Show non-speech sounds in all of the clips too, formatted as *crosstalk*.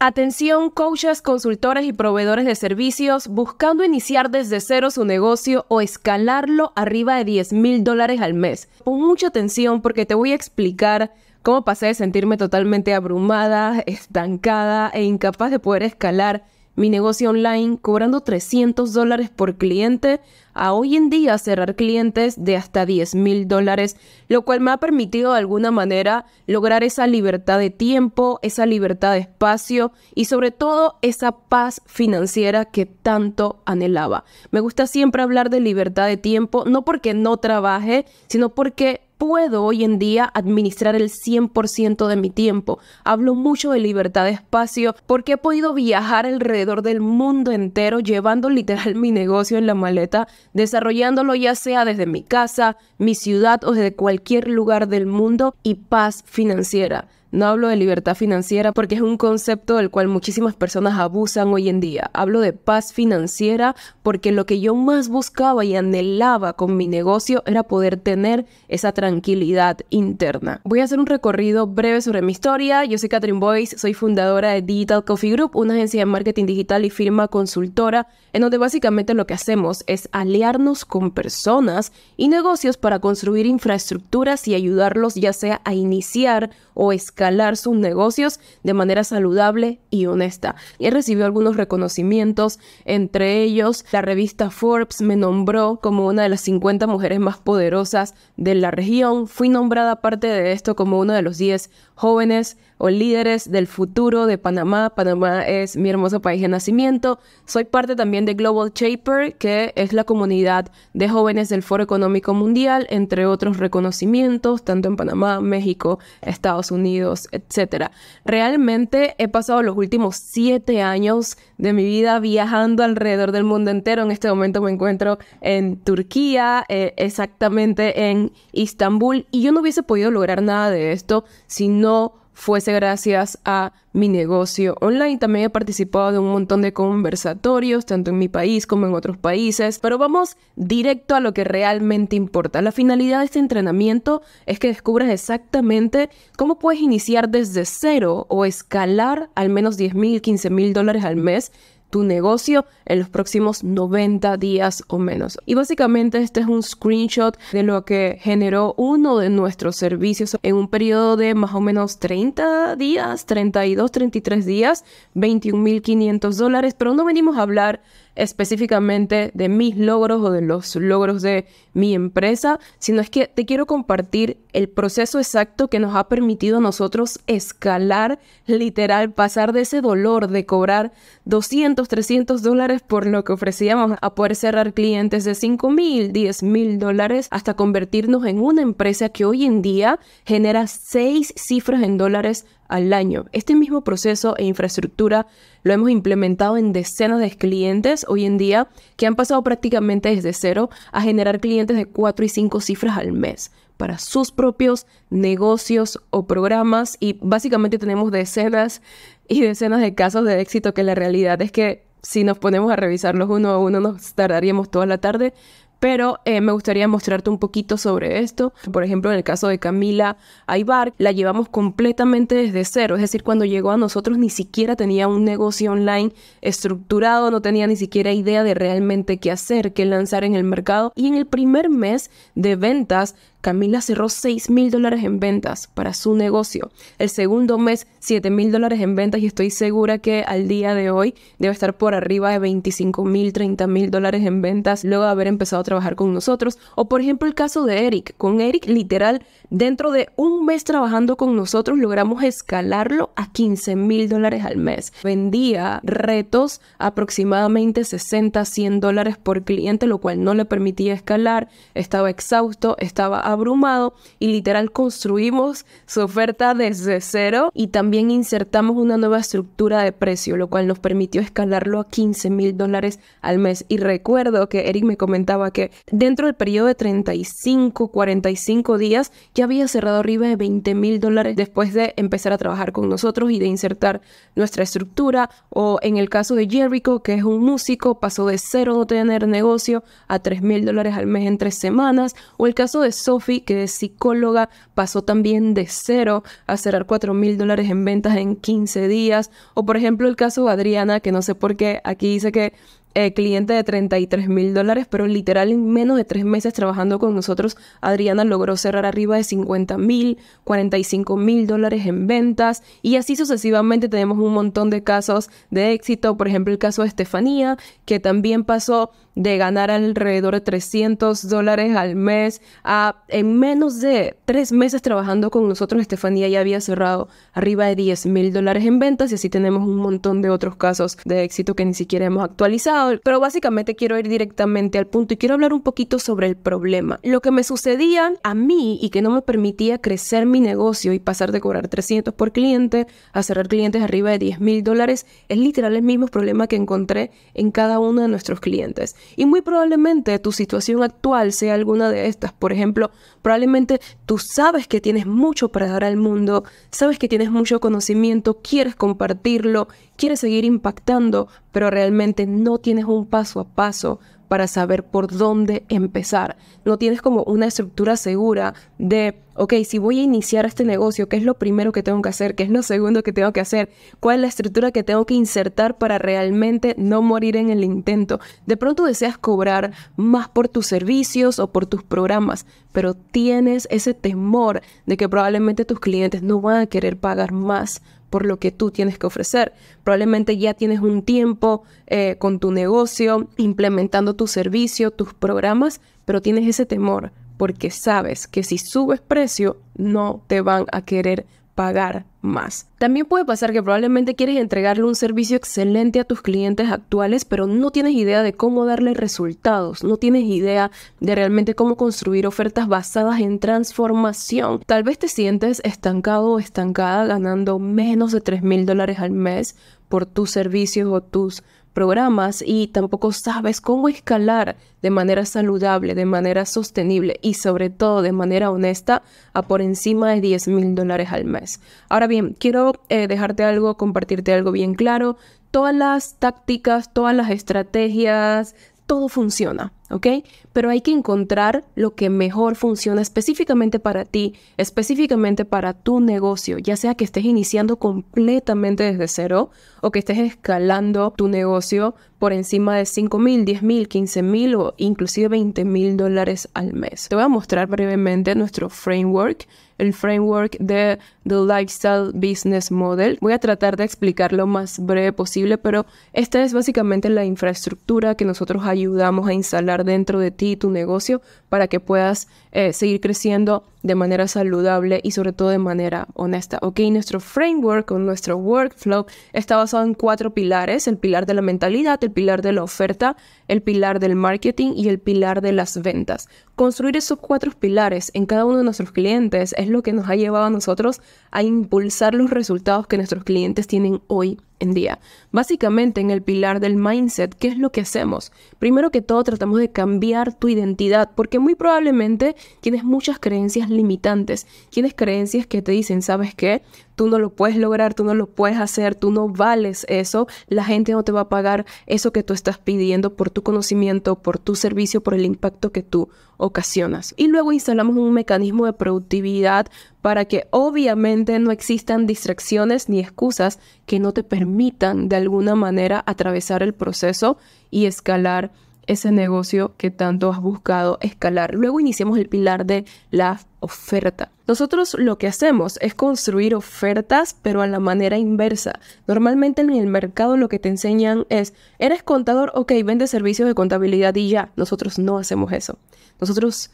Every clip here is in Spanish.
Atención, coaches, consultores y proveedores de servicios buscando iniciar desde cero su negocio o escalarlo arriba de 10 mil dólares al mes. Pon mucha atención porque te voy a explicar cómo pasé de sentirme totalmente abrumada, *laughs* estancada e incapaz de poder escalar mi negocio online cobrando 300 dólares por cliente a hoy en día cerrar clientes de hasta 10 mil dólares, lo cual me ha permitido de alguna manera lograr esa libertad de tiempo, esa libertad de espacio y sobre todo esa paz financiera que tanto anhelaba. Me gusta siempre hablar de libertad de tiempo, no porque no trabaje, sino porque puedo hoy en día administrar el 100% de mi tiempo. Hablo mucho de libertad de espacio porque he podido viajar alrededor del mundo entero llevando literal mi negocio en la maleta, desarrollándolo ya sea desde mi casa, mi ciudad o desde cualquier lugar del mundo y paz financiera. No hablo de libertad financiera porque es un concepto del cual muchísimas personas abusan hoy en día. Hablo de paz financiera porque lo que yo más buscaba y anhelaba con mi negocio era poder tener esa tranquilidad interna. Voy a hacer un recorrido breve sobre mi historia. Yo soy Catherine Boyce, soy fundadora de Digital Coffee Group, una agencia de marketing digital y firma consultora, en donde básicamente lo que hacemos es aliarnos con personas y negocios para construir infraestructuras y ayudarlos ya sea a iniciar o escalar sus negocios de manera saludable y honesta. Y recibido algunos reconocimientos, entre ellos la revista Forbes me nombró como una de las 50 mujeres más poderosas de la región. Fui nombrada parte de esto como uno de los 10 jóvenes o líderes del futuro de Panamá. Panamá es mi hermoso país de nacimiento. Soy parte también de Global Shaper, que es la comunidad de jóvenes del Foro Económico Mundial, entre otros reconocimientos, tanto en Panamá, México, Estados Unidos etcétera, Realmente he pasado los últimos siete años de mi vida viajando alrededor del mundo entero. En este momento me encuentro en Turquía, eh, exactamente en Istambul, y yo no hubiese podido lograr nada de esto si no fuese gracias a mi negocio online. También he participado de un montón de conversatorios, tanto en mi país como en otros países, pero vamos directo a lo que realmente importa. La finalidad de este entrenamiento es que descubras exactamente cómo puedes iniciar desde cero o escalar al menos 10 mil, 15 mil dólares al mes tu negocio en los próximos 90 días o menos. Y básicamente este es un screenshot de lo que generó uno de nuestros servicios en un periodo de más o menos 30 días, 32, 33 días, 21.500 dólares, pero no venimos a hablar específicamente de mis logros o de los logros de mi empresa, sino es que te quiero compartir el proceso exacto que nos ha permitido a nosotros escalar, literal, pasar de ese dolor de cobrar 200, 300 dólares por lo que ofrecíamos a poder cerrar clientes de 5 mil, 10 mil dólares, hasta convertirnos en una empresa que hoy en día genera seis cifras en dólares al año. Este mismo proceso e infraestructura lo hemos implementado en decenas de clientes hoy en día que han pasado prácticamente desde cero a generar clientes de 4 y 5 cifras al mes para sus propios negocios o programas y básicamente tenemos decenas y decenas de casos de éxito que la realidad es que si nos ponemos a revisarlos uno a uno nos tardaríamos toda la tarde, pero eh, me gustaría mostrarte un poquito sobre esto. Por ejemplo, en el caso de Camila Aybar, la llevamos completamente desde cero. Es decir, cuando llegó a nosotros ni siquiera tenía un negocio online estructurado, no tenía ni siquiera idea de realmente qué hacer, qué lanzar en el mercado. Y en el primer mes de ventas, Camila cerró 6 mil dólares en ventas para su negocio. El segundo mes, 7 mil dólares en ventas y estoy segura que al día de hoy debe estar por arriba de 25 mil, 30 mil dólares en ventas luego de haber empezado a trabajar con nosotros. O por ejemplo el caso de Eric. Con Eric, literal, dentro de un mes trabajando con nosotros logramos escalarlo a 15 mil dólares al mes. Vendía retos aproximadamente 60, 100 dólares por cliente, lo cual no le permitía escalar. Estaba exhausto, estaba abrumado y literal construimos su oferta desde cero y también insertamos una nueva estructura de precio, lo cual nos permitió escalarlo a 15 mil dólares al mes. Y recuerdo que Eric me comentaba que dentro del periodo de 35, 45 días ya había cerrado arriba de 20 mil dólares después de empezar a trabajar con nosotros y de insertar nuestra estructura. O en el caso de Jericho, que es un músico, pasó de cero no tener negocio a 3 mil dólares al mes en tres semanas. O el caso de Sophie que es psicóloga, pasó también de cero a cerrar 4 mil dólares en ventas en 15 días. O por ejemplo el caso de Adriana, que no sé por qué, aquí dice que eh, cliente de 33 mil dólares, pero literal en menos de tres meses trabajando con nosotros, Adriana logró cerrar arriba de 50 mil, 45 mil dólares en ventas y así sucesivamente tenemos un montón de casos de éxito, por ejemplo el caso de Estefanía, que también pasó de ganar alrededor de 300 dólares al mes. Ah, en menos de tres meses trabajando con nosotros, Estefanía ya había cerrado arriba de 10 mil dólares en ventas y así tenemos un montón de otros casos de éxito que ni siquiera hemos actualizado. Pero básicamente quiero ir directamente al punto y quiero hablar un poquito sobre el problema. Lo que me sucedía a mí y que no me permitía crecer mi negocio y pasar de cobrar 300 por cliente a cerrar clientes arriba de 10 mil dólares es literal el mismo problema que encontré en cada uno de nuestros clientes. Y muy probablemente tu situación actual sea alguna de estas. Por ejemplo, probablemente tú sabes que tienes mucho para dar al mundo, sabes que tienes mucho conocimiento, quieres compartirlo, quieres seguir impactando, pero realmente no tienes un paso a paso para saber por dónde empezar. No tienes como una estructura segura de ok, si voy a iniciar este negocio, ¿qué es lo primero que tengo que hacer? ¿Qué es lo segundo que tengo que hacer? ¿Cuál es la estructura que tengo que insertar para realmente no morir en el intento? De pronto deseas cobrar más por tus servicios o por tus programas, pero tienes ese temor de que probablemente tus clientes no van a querer pagar más por lo que tú tienes que ofrecer. Probablemente ya tienes un tiempo eh, con tu negocio, implementando tu servicio, tus programas, pero tienes ese temor porque sabes que si subes precio no te van a querer pagar más. También puede pasar que probablemente quieres entregarle un servicio excelente a tus clientes actuales, pero no tienes idea de cómo darle resultados, no tienes idea de realmente cómo construir ofertas basadas en transformación. Tal vez te sientes estancado o estancada ganando menos de $3,000 mil dólares al mes por tus servicios o tus programas y tampoco sabes cómo escalar de manera saludable, de manera sostenible y sobre todo de manera honesta a por encima de 10 mil dólares al mes. Ahora bien, quiero eh, dejarte algo, compartirte algo bien claro. Todas las tácticas, todas las estrategias, todo funciona, ¿ok? Pero hay que encontrar lo que mejor funciona específicamente para ti, específicamente para tu negocio, ya sea que estés iniciando completamente desde cero o que estés escalando tu negocio por encima de 5 mil, 10 mil, 15 mil o inclusive 20 mil dólares al mes. Te voy a mostrar brevemente nuestro framework, el framework de The Lifestyle Business Model. Voy a tratar de explicar lo más breve posible, pero esta es básicamente la infraestructura que nosotros ayudamos a instalar dentro de ti tu negocio para que puedas eh, seguir creciendo de manera saludable y sobre todo de manera honesta. Ok, nuestro framework o nuestro workflow está basado en cuatro pilares, el pilar de la mentalidad, el pilar de la oferta, el pilar del marketing y el pilar de las ventas. Construir esos cuatro pilares en cada uno de nuestros clientes es lo que nos ha llevado a nosotros a impulsar los resultados que nuestros clientes tienen hoy en día. Básicamente en el pilar del mindset, ¿qué es lo que hacemos? Primero que todo tratamos de cambiar tu identidad porque muy probablemente tienes muchas creencias limitantes, tienes creencias que te dicen, ¿sabes qué? Tú no lo puedes lograr, tú no lo puedes hacer, tú no vales eso, la gente no te va a pagar eso que tú estás pidiendo por tu conocimiento, por tu servicio, por el impacto que tú ocasionas. Y luego instalamos un mecanismo de productividad para que obviamente no existan distracciones ni excusas que no te permitan permitan de alguna manera atravesar el proceso y escalar ese negocio que tanto has buscado escalar. Luego iniciamos el pilar de la oferta. Nosotros lo que hacemos es construir ofertas, pero a la manera inversa. Normalmente en el mercado lo que te enseñan es, eres contador, ok, vende servicios de contabilidad y ya. Nosotros no hacemos eso. Nosotros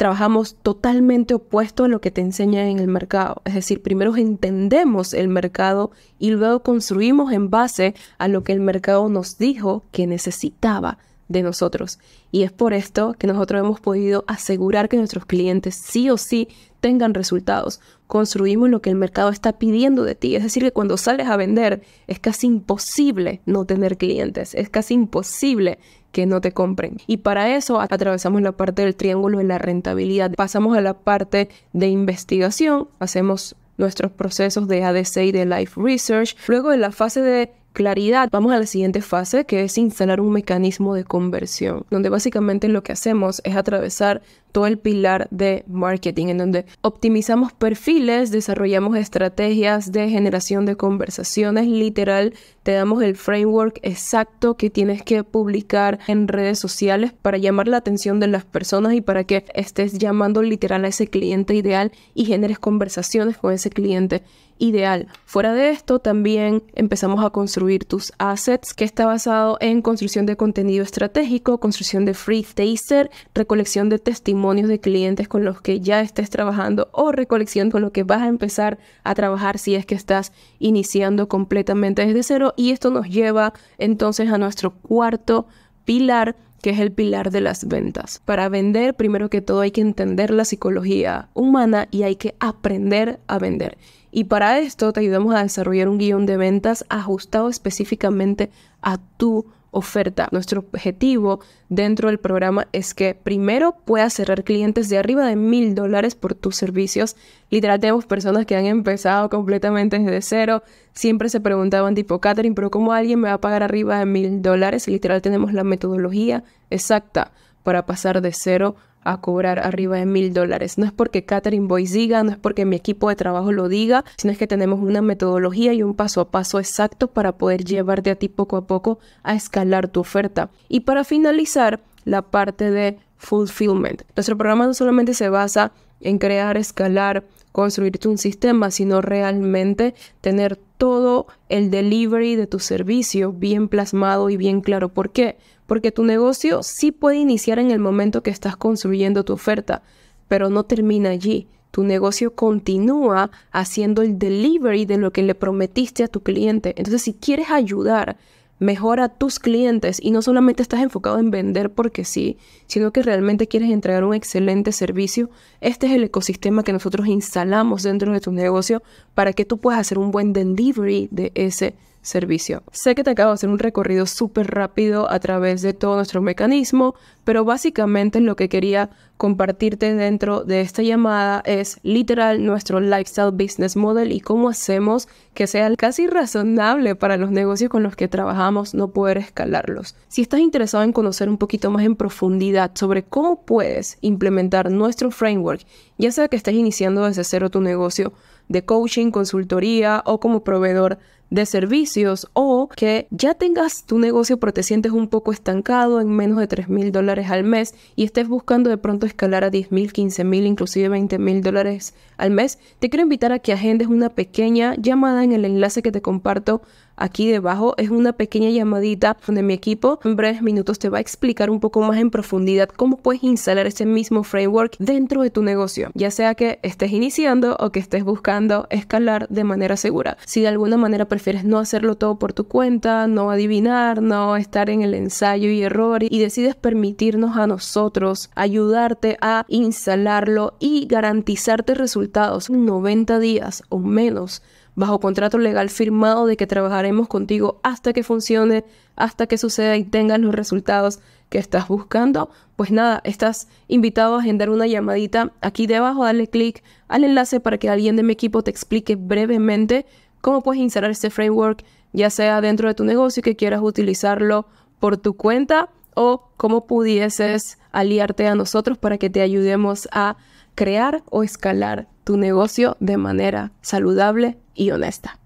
trabajamos totalmente opuesto a lo que te enseñan en el mercado. Es decir, primero entendemos el mercado y luego construimos en base a lo que el mercado nos dijo que necesitaba de nosotros. Y es por esto que nosotros hemos podido asegurar que nuestros clientes sí o sí tengan resultados. Construimos lo que el mercado está pidiendo de ti. Es decir, que cuando sales a vender es casi imposible no tener clientes, es casi imposible que no te compren. Y para eso atravesamos la parte del triángulo de la rentabilidad. Pasamos a la parte de investigación, hacemos nuestros procesos de ADC y de Life Research. Luego en la fase de claridad, vamos a la siguiente fase que es instalar un mecanismo de conversión, donde básicamente lo que hacemos es atravesar todo el pilar de marketing, en donde optimizamos perfiles, desarrollamos estrategias de generación de conversaciones, literal, te damos el framework exacto que tienes que publicar en redes sociales para llamar la atención de las personas y para que estés llamando literal a ese cliente ideal y generes conversaciones con ese cliente ideal. Fuera de esto, también empezamos a construir tus assets, que está basado en construcción de contenido estratégico, construcción de free taster, recolección de testimonios, de clientes con los que ya estés trabajando o recolección con los que vas a empezar a trabajar si es que estás iniciando completamente desde cero. Y esto nos lleva entonces a nuestro cuarto pilar que es el pilar de las ventas. Para vender, primero que todo hay que entender la psicología humana y hay que aprender a vender. Y para esto te ayudamos a desarrollar un guión de ventas ajustado específicamente a tu oferta. Nuestro objetivo dentro del programa es que primero puedas cerrar clientes de arriba de mil dólares por tus servicios. Literal, tenemos personas que han empezado completamente desde cero. Siempre se preguntaban tipo, Catherine, pero ¿cómo alguien me va a pagar arriba de mil dólares? Literal, tenemos la metodología exacta para pasar de cero a cobrar arriba de mil dólares. No es porque Catherine Boyce diga, no es porque mi equipo de trabajo lo diga, sino es que tenemos una metodología y un paso a paso exacto para poder llevarte a ti poco a poco a escalar tu oferta. Y para finalizar, la parte de fulfillment. Nuestro programa no solamente se basa en crear, escalar, construirte un sistema, sino realmente tener todo el delivery de tu servicio bien plasmado y bien claro. ¿Por qué? porque tu negocio sí puede iniciar en el momento que estás construyendo tu oferta, pero no termina allí. Tu negocio continúa haciendo el delivery de lo que le prometiste a tu cliente. Entonces, si quieres ayudar, mejor a tus clientes y no solamente estás enfocado en vender porque sí, sino que realmente quieres entregar un excelente servicio, este es el ecosistema que nosotros instalamos dentro de tu negocio para que tú puedas hacer un buen delivery de ese servicio. Sé que te acabo de hacer un recorrido súper rápido a través de todo nuestro mecanismo, pero básicamente lo que quería compartirte dentro de esta llamada es literal nuestro lifestyle business model y cómo hacemos que sea casi razonable para los negocios con los que trabajamos no poder escalarlos. Si estás interesado en conocer un poquito más en profundidad sobre cómo puedes implementar nuestro framework, ya sea que estés iniciando desde cero tu negocio de coaching, consultoría o como proveedor de servicios o que ya tengas tu negocio pero te sientes un poco estancado en menos de 3 mil dólares al mes y estés buscando de pronto escalar a 10 mil, 15 mil, inclusive 20 mil dólares al mes, te quiero invitar a que agendes una pequeña llamada en el enlace que te comparto aquí debajo. Es una pequeña llamadita donde mi equipo en breves minutos te va a explicar un poco más en profundidad cómo puedes instalar ese mismo framework dentro de tu negocio, ya sea que estés iniciando o que estés buscando escalar de manera segura. Si de alguna manera prefieres no hacerlo todo por tu cuenta, no adivinar, no estar en el ensayo y error y decides permitirnos a nosotros ayudarte a instalarlo y garantizarte resultados 90 días o menos bajo contrato legal firmado de que trabajaremos contigo hasta que funcione, hasta que suceda y tengas los resultados que estás buscando, pues nada, estás invitado a agendar una llamadita aquí debajo, dale clic al enlace para que alguien de mi equipo te explique brevemente cómo puedes instalar este framework, ya sea dentro de tu negocio que quieras utilizarlo por tu cuenta o cómo pudieses aliarte a nosotros para que te ayudemos a crear o escalar tu negocio de manera saludable y honesta.